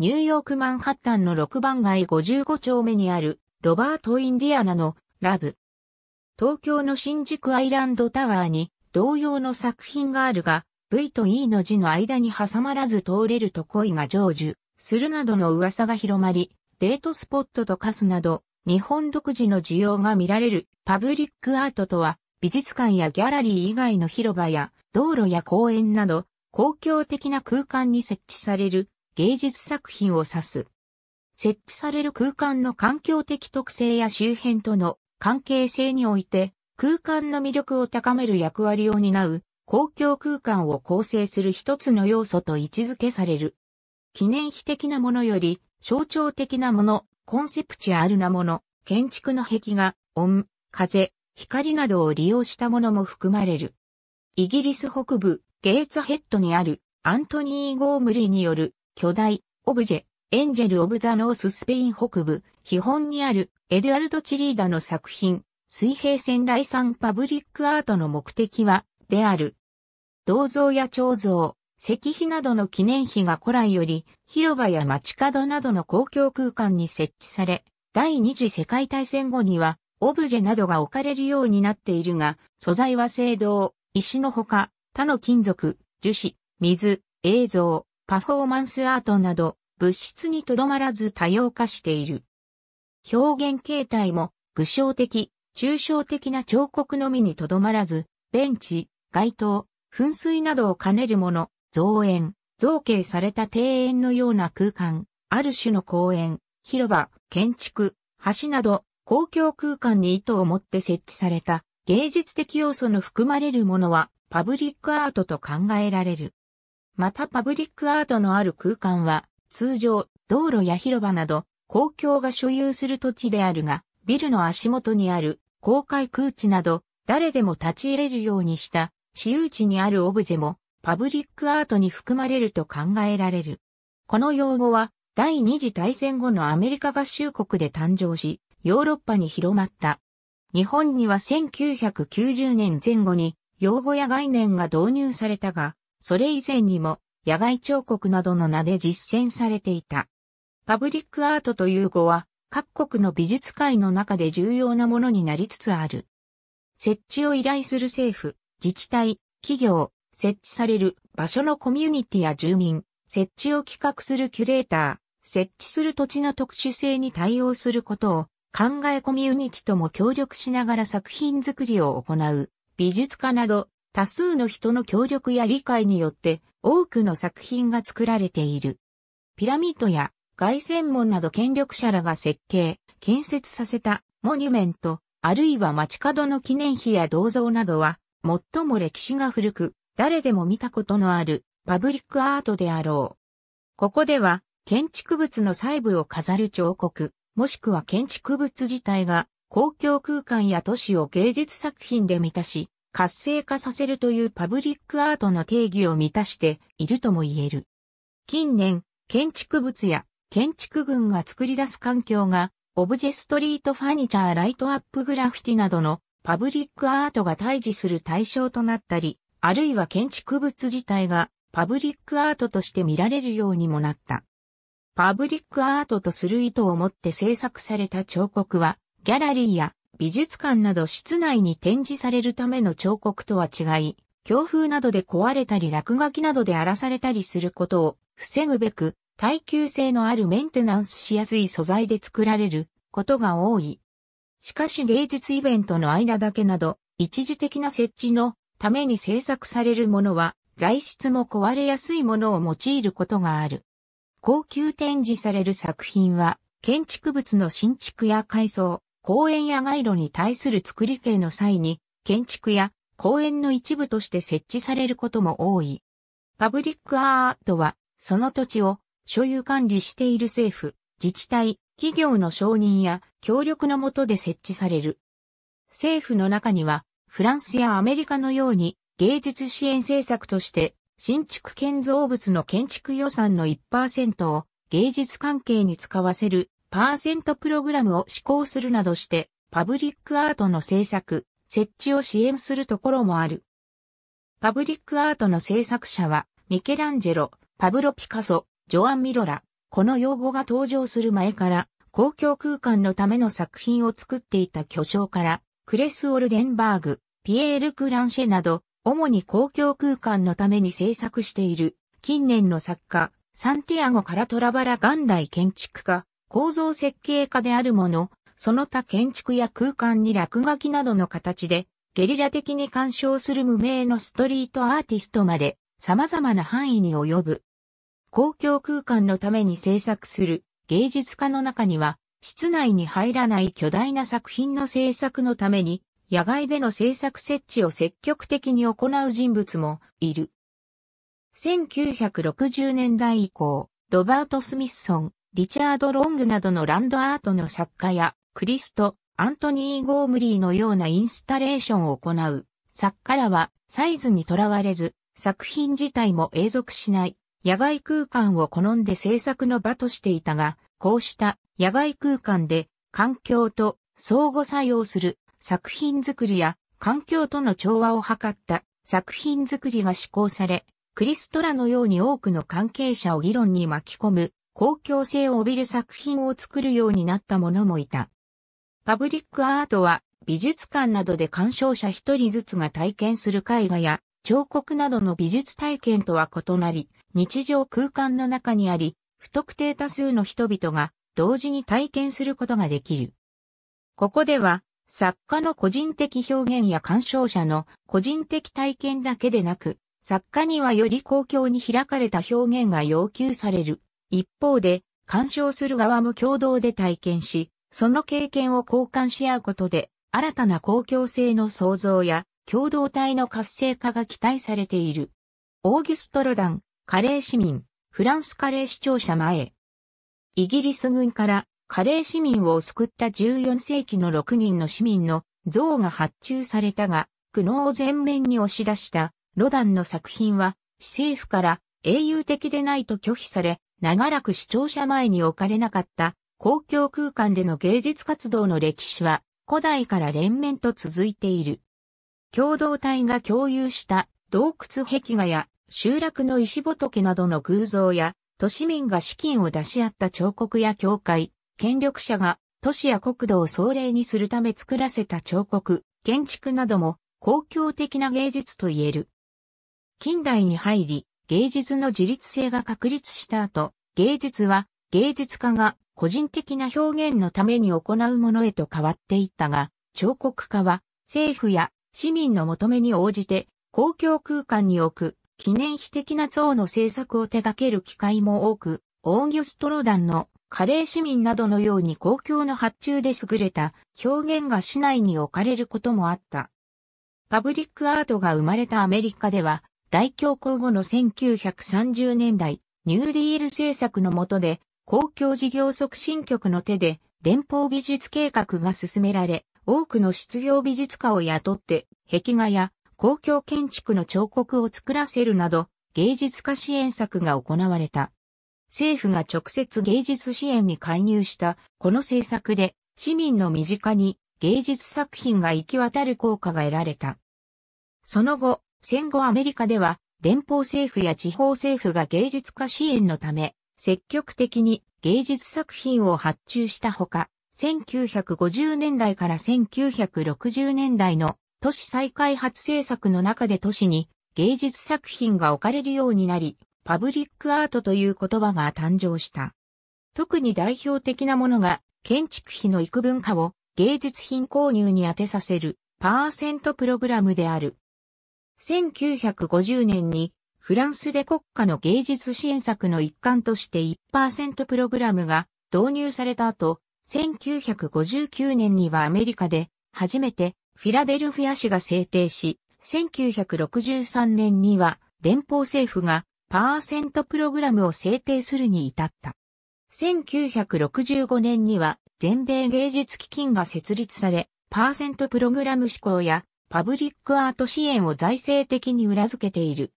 ニューヨークマンハッタンの6番街55丁目にあるロバート・インディアナのラブ。東京の新宿アイランドタワーに同様の作品があるが、V と E の字の間に挟まらず通れると恋が成就するなどの噂が広まり、デートスポットと化すなど、日本独自の需要が見られるパブリックアートとは、美術館やギャラリー以外の広場や道路や公園など、公共的な空間に設置される芸術作品を指す。設置される空間の環境的特性や周辺との関係性において、空間の魅力を高める役割を担う、公共空間を構成する一つの要素と位置づけされる。記念碑的なものより、象徴的なもの、コンセプチュアルなもの、建築の壁画、音、風、光などを利用したものも含まれる。イギリス北部、ゲーツヘッドにあるアントニー・ゴームリーによる巨大、オブジェ、エンジェル・オブ・ザ・ノース・スペイン北部、基本にあるエドゥアルド・チリーダの作品、水平線来産パブリックアートの目的は、である。銅像や彫像、石碑などの記念碑が古来より、広場や街角などの公共空間に設置され、第二次世界大戦後には、オブジェなどが置かれるようになっているが、素材は青銅、石のほか、他の金属、樹脂、水、映像、パフォーマンスアートなど、物質にとどまらず多様化している。表現形態も、具象的、抽象的な彫刻のみにとどまらず、ベンチ、街灯、噴水などを兼ねるもの、造園、造形された庭園のような空間、ある種の公園、広場、建築、橋など、公共空間に意図を持って設置された芸術的要素の含まれるものはパブリックアートと考えられる。またパブリックアートのある空間は、通常、道路や広場など、公共が所有する土地であるが、ビルの足元にある公開空地など、誰でも立ち入れるようにした私有地にあるオブジェもパブリックアートに含まれると考えられる。この用語は第二次大戦後のアメリカ合衆国で誕生し、ヨーロッパに広まった。日本には1990年前後に用語や概念が導入されたが、それ以前にも野外彫刻などの名で実践されていた。パブリックアートという語は各国の美術界の中で重要なものになりつつある。設置を依頼する政府、自治体、企業、設置される場所のコミュニティや住民、設置を企画するキュレーター、設置する土地の特殊性に対応することを考えコミュニティとも協力しながら作品作りを行う美術家など多数の人の協力や理解によって多くの作品が作られている。ピラミッドや凱旋門など権力者らが設計、建設させたモニュメント、あるいは街角の記念碑や銅像などは、最も歴史が古く、誰でも見たことのあるパブリックアートであろう。ここでは、建築物の細部を飾る彫刻、もしくは建築物自体が公共空間や都市を芸術作品で満たし、活性化させるというパブリックアートの定義を満たしているとも言える。近年、建築物や建築群が作り出す環境が、オブジェストリートファニチャーライトアップグラフィティなどのパブリックアートが対峙する対象となったり、あるいは建築物自体がパブリックアートとして見られるようにもなった。パブリックアートとする意図を持って制作された彫刻は、ギャラリーや美術館など室内に展示されるための彫刻とは違い、強風などで壊れたり落書きなどで荒らされたりすることを防ぐべく、耐久性のあるメンテナンスしやすい素材で作られることが多い。しかし芸術イベントの間だけなど、一時的な設置のために制作されるものは、材質も壊れやすいものを用いることがある。高級展示される作品は、建築物の新築や改装、公園や街路に対する作り系の際に、建築や公園の一部として設置されることも多い。パブリックアートは、その土地を所有管理している政府、自治体、企業の承認や協力のもとで設置される。政府の中には、フランスやアメリカのように芸術支援政策として新築建造物の建築予算の1%を芸術関係に使わせるパーセントプログラムを施行するなどして、パブリックアートの制作、設置を支援するところもある。パブリックアートの制作者は、ミケランジェロ、パブロ・ピカソ、ジョアン・ミロラ、この用語が登場する前から、公共空間のための作品を作っていた巨匠から、クレス・オルデンバーグ、ピエール・クランシェなど、主に公共空間のために制作している、近年の作家、サンティアゴ・カラトラバラ元来建築家、構造設計家であるもの、その他建築や空間に落書きなどの形で、ゲリラ的に干渉する無名のストリートアーティストまで、様々な範囲に及ぶ。公共空間のために制作する芸術家の中には、室内に入らない巨大な作品の制作のために、野外での制作設置を積極的に行う人物もいる。1960年代以降、ロバート・スミッソン、リチャード・ロングなどのランドアートの作家や、クリスト、アントニー・ゴームリーのようなインスタレーションを行う、作家らは、サイズにとらわれず、作品自体も永続しない、野外空間を好んで制作の場としていたが、こうした野外空間で環境と相互作用する作品作りや環境との調和を図った作品作りが施行され、クリストラのように多くの関係者を議論に巻き込む公共性を帯びる作品を作るようになった者もいた。パブリックアートは美術館などで鑑賞者一人ずつが体験する絵画や彫刻などの美術体験とは異なり、日常空間の中にあり、不特定多数の人々が同時に体験することができる。ここでは、作家の個人的表現や鑑賞者の個人的体験だけでなく、作家にはより公共に開かれた表現が要求される。一方で、鑑賞する側も共同で体験し、その経験を交換し合うことで、新たな公共性の創造や、共同体の活性化が期待されている。オーギュストロダン、カレー市民、フランスカレー視聴者前。イギリス軍からカレー市民を救った14世紀の6人の市民の像が発注されたが、苦悩を前面に押し出したロダンの作品は、政府から英雄的でないと拒否され、長らく視聴者前に置かれなかった公共空間での芸術活動の歴史は古代から連綿と続いている。共同体が共有した洞窟壁画や集落の石仏などの偶像や都市民が資金を出し合った彫刻や教会、権力者が都市や国土を総麗にするため作らせた彫刻、建築なども公共的な芸術と言える。近代に入り、芸術の自立性が確立した後、芸術は芸術家が個人的な表現のために行うものへと変わっていったが、彫刻家は政府や市民の求めに応じて公共空間に置く記念碑的な像の制作を手掛ける機会も多く、オーギュストロダンのカレー市民などのように公共の発注で優れた表現が市内に置かれることもあった。パブリックアートが生まれたアメリカでは、大恐慌後の1930年代、ニューディール政策の下で、公共事業促進局の手で、連邦美術計画が進められ、多くの失業美術家を雇って、壁画や公共建築の彫刻を作らせるなど、芸術家支援策が行われた。政府が直接芸術支援に介入したこの政策で市民の身近に芸術作品が行き渡る効果が得られた。その後、戦後アメリカでは、連邦政府や地方政府が芸術家支援のため、積極的に芸術作品を発注したほか、1950年代から1960年代の都市再開発政策の中で都市に芸術作品が置かれるようになり、パブリックアートという言葉が誕生した。特に代表的なものが建築費の幾分化を芸術品購入に当てさせるパーセントプログラムである。1950年にフランスで国家の芸術支援策の一環として1%プログラムが導入された後、1959年にはアメリカで初めてフィラデルフィア市が制定し、1963年には連邦政府がパーセントプログラムを制定するに至った。1965年には全米芸術基金が設立され、パーセントプログラム施行やパブリックアート支援を財政的に裏付けている。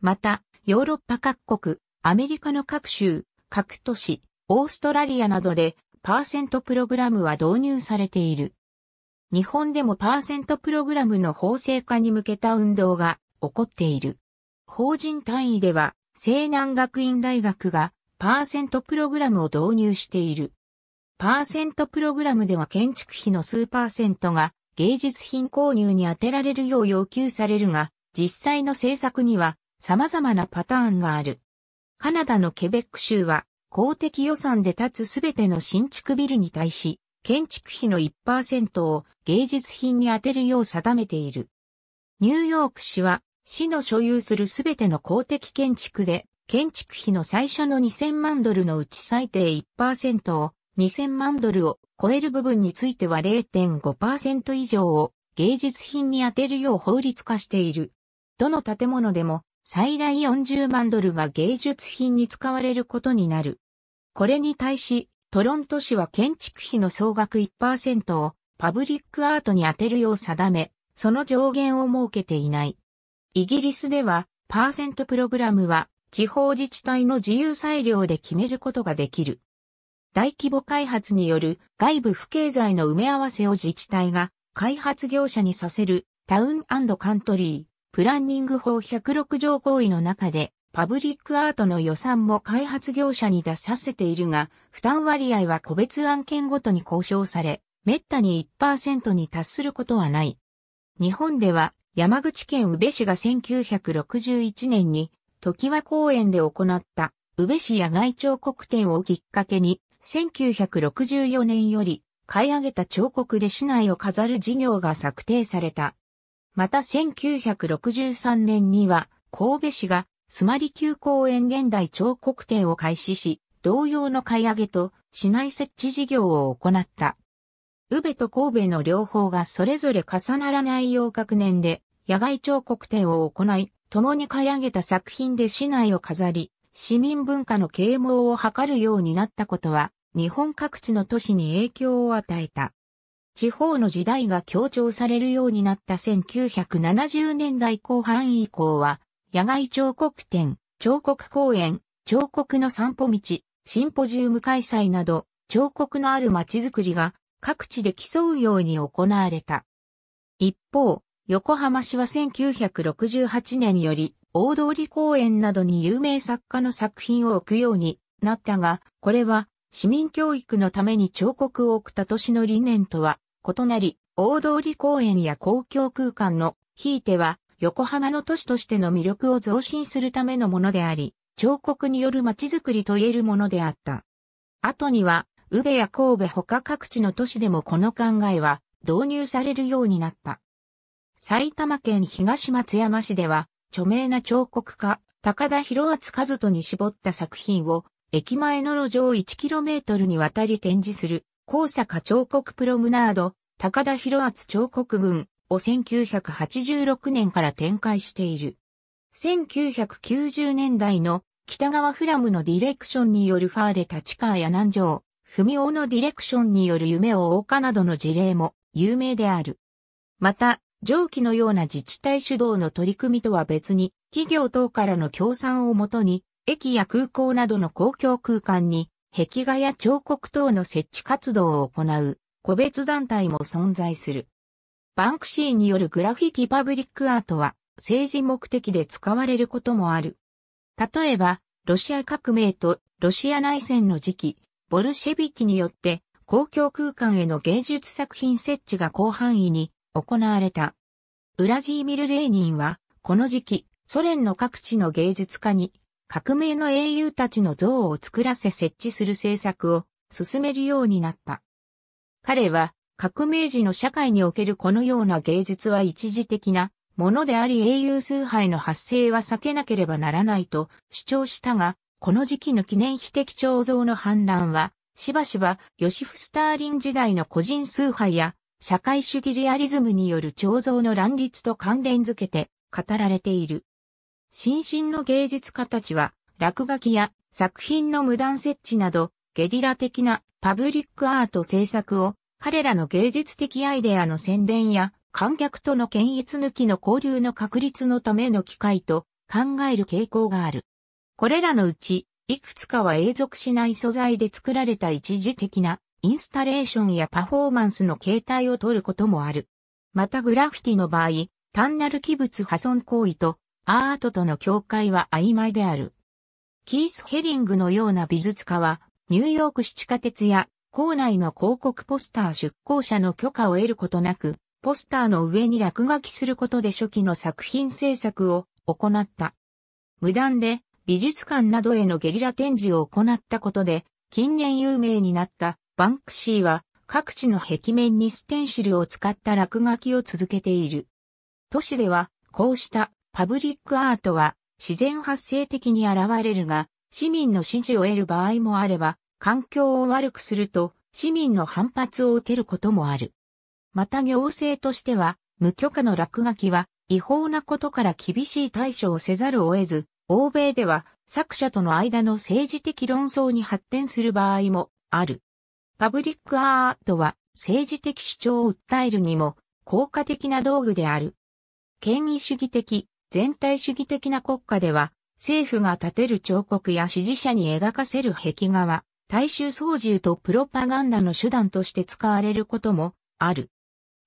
また、ヨーロッパ各国、アメリカの各州、各都市、オーストラリアなどで、パーセントプログラムは導入されている。日本でもパーセントプログラムの法制化に向けた運動が起こっている。法人単位では、西南学院大学がパーセントプログラムを導入している。パーセントプログラムでは建築費の数パーセントが芸術品購入に充てられるよう要求されるが、実際の制作には様々なパターンがある。カナダのケベック州は公的予算で建つすべての新築ビルに対し、建築費の1%を芸術品に充てるよう定めている。ニューヨーク市は市の所有するすべての公的建築で建築費の最初の2000万ドルのうち最低1%を2000万ドルを超える部分については0.5%以上を芸術品に充てるよう法律化している。どの建物でも最大40万ドルが芸術品に使われることになる。これに対し、トロント市は建築費の総額1%をパブリックアートに充てるよう定め、その上限を設けていない。イギリスでは、パーセントプログラムは地方自治体の自由裁量で決めることができる。大規模開発による外部不経済の埋め合わせを自治体が開発業者にさせるタウンカントリープランニング法106条合意の中でパブリックアートの予算も開発業者に出させているが負担割合は個別案件ごとに交渉され滅多に1%に達することはない。日本では山口県宇部市が1961年に常和公園で行った宇部市野外彫刻展をきっかけに1964年より買い上げた彫刻で市内を飾る事業が策定された。また1963年には神戸市がスマリ急公園現代彫刻展を開始し、同様の買い上げと市内設置事業を行った。宇部と神戸の両方がそれぞれ重ならないよう学年で野外彫刻展を行い、共に買い上げた作品で市内を飾り、市民文化の啓蒙を図るようになったことは、日本各地の都市に影響を与えた。地方の時代が強調されるようになった1970年代後半以降は、野外彫刻展、彫刻公園、彫刻の散歩道、シンポジウム開催など、彫刻のある街づくりが各地で競うように行われた。一方、横浜市は1968年より大通公園などに有名作家の作品を置くようになったが、これは市民教育のために彫刻を置くた都市の理念とは異なり、大通公園や公共空間の、ひいては横浜の都市としての魅力を増進するためのものであり、彫刻による街づくりと言えるものであった。後には、宇部や神戸他各地の都市でもこの考えは導入されるようになった。埼玉県東松山市では、著名な彫刻家、高田博厚和人に絞った作品を、駅前の路上 1km にわたり展示する、高坂彫刻プロムナード、高田博厚彫刻群を1986年から展開している。1990年代の北川フラムのディレクションによるファーレ立川や南城、文雄のディレクションによる夢をうかなどの事例も有名である。また、上記のような自治体主導の取り組みとは別に、企業等からの協賛をもとに、駅や空港などの公共空間に、壁画や彫刻等の設置活動を行う、個別団体も存在する。バンクシーによるグラフィティパブリックアートは、政治目的で使われることもある。例えば、ロシア革命とロシア内戦の時期、ボルシェビキによって公共空間への芸術作品設置が広範囲に行われた。ウラジーミル・レーニンは、この時期、ソ連の各地の芸術家に、革命の英雄たちの像を作らせ設置する政策を進めるようになった。彼は、革命時の社会におけるこのような芸術は一時的なものであり英雄崇拝の発生は避けなければならないと主張したが、この時期の記念碑的彫像の反乱は、しばしば、ヨシフ・スターリン時代の個人崇拝や、社会主義リアリズムによる彫像の乱立と関連づけて語られている。新進の芸術家たちは、落書きや作品の無断設置など、ゲリラ的なパブリックアート制作を、彼らの芸術的アイデアの宣伝や、観客との検閲抜きの交流の確立のための機会と考える傾向がある。これらのうち、いくつかは永続しない素材で作られた一時的なインスタレーションやパフォーマンスの形態を取ることもある。またグラフィティの場合、単なる器物破損行為とアートとの境界は曖昧である。キース・ヘリングのような美術家は、ニューヨーク市地下鉄や校内の広告ポスター出向者の許可を得ることなく、ポスターの上に落書きすることで初期の作品制作を行った。無断で美術館などへのゲリラ展示を行ったことで、近年有名になったバンクシーは各地の壁面にステンシルを使った落書きを続けている。都市ではこうしたパブリックアートは自然発生的に現れるが、市民の支持を得る場合もあれば、環境を悪くすると市民の反発を受けることもある。また行政としては、無許可の落書きは違法なことから厳しい対処をせざるを得ず、欧米では作者との間の政治的論争に発展する場合もある。パブリックアートは政治的主張を訴えるにも効果的な道具である。権威主義的、全体主義的な国家では、政府が建てる彫刻や支持者に描かせる壁画は、大衆操縦とプロパガンダの手段として使われることもある。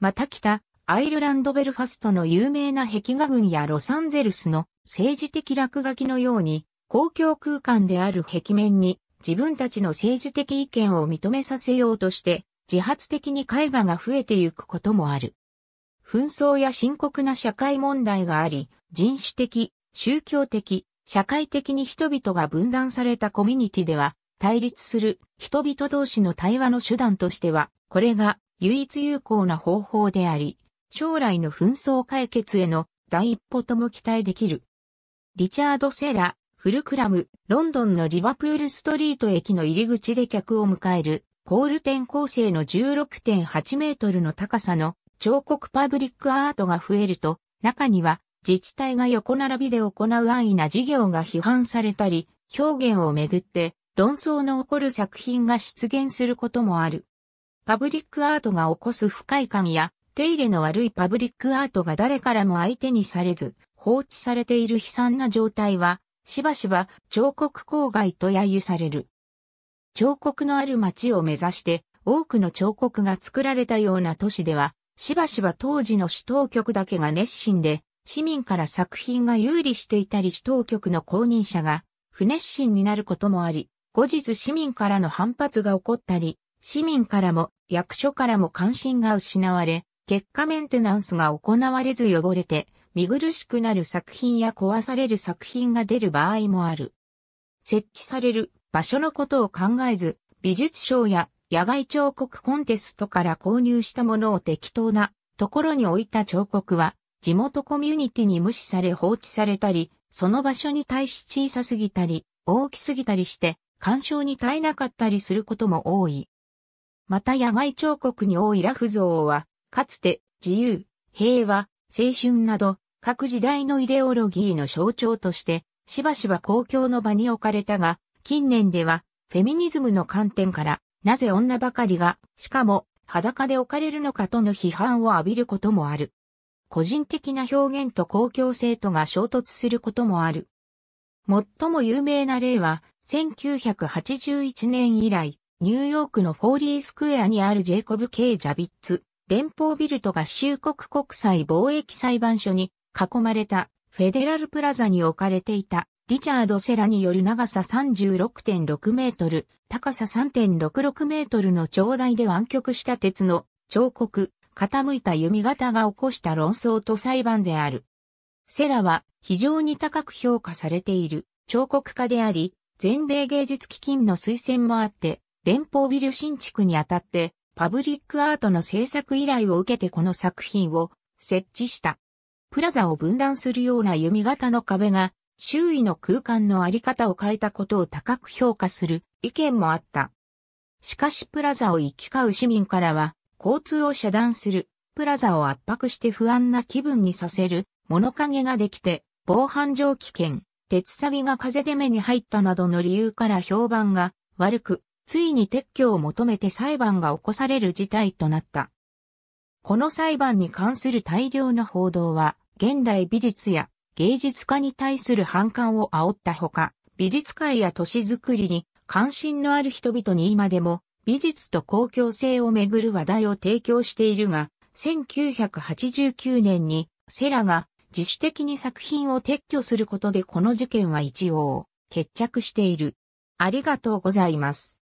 また北、アイルランドベルファストの有名な壁画群やロサンゼルスの政治的落書きのように、公共空間である壁面に自分たちの政治的意見を認めさせようとして、自発的に絵画が増えてゆくこともある。紛争や深刻な社会問題があり、人種的、宗教的、社会的に人々が分断されたコミュニティでは、対立する人々同士の対話の手段としては、これが唯一有効な方法であり、将来の紛争解決への第一歩とも期待できる。リチャード・セラ、フルクラム、ロンドンのリバプールストリート駅の入り口で客を迎える、コール店構成の16.8メートルの高さの彫刻パブリックアートが増えると、中には自治体が横並びで行う安易な事業が批判されたり、表現をめぐって論争の起こる作品が出現することもある。パブリックアートが起こす不快感や、手入れの悪いパブリックアートが誰からも相手にされず、放置されている悲惨な状態は、しばしば彫刻郊外と揶揄される。彫刻のある街を目指して多くの彫刻が作られたような都市では、しばしば当時の首当局だけが熱心で、市民から作品が有利していたり首当局の公認者が不熱心になることもあり、後日市民からの反発が起こったり、市民からも役所からも関心が失われ、結果メンテナンスが行われず汚れて見苦しくなる作品や壊される作品が出る場合もある。設置される場所のことを考えず、美術賞や野外彫刻コンテストから購入したものを適当なところに置いた彫刻は、地元コミュニティに無視され放置されたり、その場所に対し小さすぎたり、大きすぎたりして、干渉に耐えなかったりすることも多い。また野外彫刻に多いラフ像は、かつて自由、平和、青春など、各時代のイデオロギーの象徴として、しばしば公共の場に置かれたが、近年では、フェミニズムの観点から、なぜ女ばかりが、しかも、裸で置かれるのかとの批判を浴びることもある。個人的な表現と公共性とが衝突することもある。最も有名な例は、1981年以来、ニューヨークのフォーリースクエアにあるジェイコブ・ K・ ジャビッツ連邦ビルト合衆国国際貿易裁判所に囲まれたフェデラルプラザに置かれていたリチャード・セラによる長さ36.6メートル、高さ3.66メートルの長台で湾曲した鉄の彫刻、傾いた弓形が起こした論争と裁判である。セラは非常に高く評価されている彫刻家であり、全米芸術基金の推薦もあって、連邦ビル新築にあたってパブリックアートの制作依頼を受けてこの作品を設置した。プラザを分断するような弓形の壁が周囲の空間のあり方を変えたことを高く評価する意見もあった。しかしプラザを行き交う市民からは交通を遮断する、プラザを圧迫して不安な気分にさせる物陰ができて防犯上危険、鉄錆が風で目に入ったなどの理由から評判が悪く、ついに撤去を求めて裁判が起こされる事態となった。この裁判に関する大量の報道は、現代美術や芸術家に対する反感を煽ったほか、美術界や都市づくりに関心のある人々に今でも美術と公共性をめぐる話題を提供しているが、1989年にセラが自主的に作品を撤去することでこの事件は一応決着している。ありがとうございます。